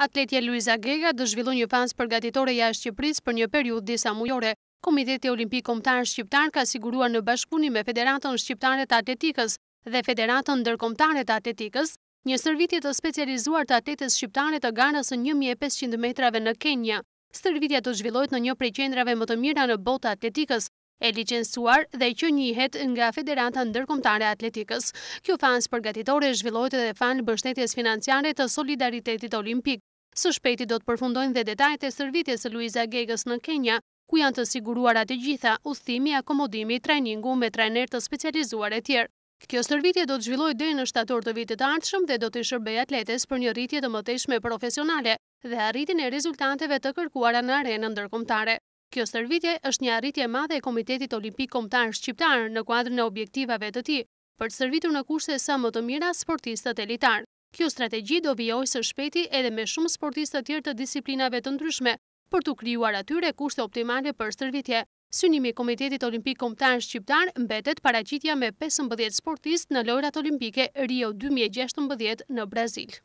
Atletja Luisa Gega dë zhvillu një pas përgatitore ja Shqipëris për një periud disa mujore. Komiteti Olimpik Komtar Shqiptar ka siguruar në bashkuni me Federatën Shqiptare të Atletikës dhe Federatën Ndërkomtare të Atletikës, një sërvitje të specializuar të atletës Shqiptare të garës në 1500 metrave në Kenya. Sërvitja të zhvillojt në një prej qendrave më të mira në botë atletikës, e licensuar dhe që njihet nga Federata Ndërkomtare Atletikës. Kjo fans përgatitore zhvillojt edhe fan bështetjes financiare të solidaritetit olimpik. Së shpeti do të përfundojnë dhe detajt e sërvitje së Luisa Gegës në Kenya, ku janë të siguruar atë gjitha u thimi akomodimi treningu me trener të specializuar e tjerë. Kjo sërvitje do të zhvilloj dhe në shtator të vitet artëshëm dhe do të shërbej atletes për një rritje të mëtejshme profesionale dhe arritin e rezultanteve të kërkuara në arenë ndërkomtare. Kjo sërvitje është një arritje madhe e Komitetit Olimpik Komtar Shqiptar në kuadrë në objektivave të ti, për të sërvitur në kushte sa më të mira sportistët elitarë. Kjo strategji do vjoj së shpeti edhe me shumë sportistë të tjertë të disiplinave të ndryshme, për të kryuar atyre kushte optimale për stërvitje. Synimi Komitetit Olimpik Komptar Shqiptar mbetet paracitja me 15 sportistë në lojrat olimpike Rio 2016 në Brazil.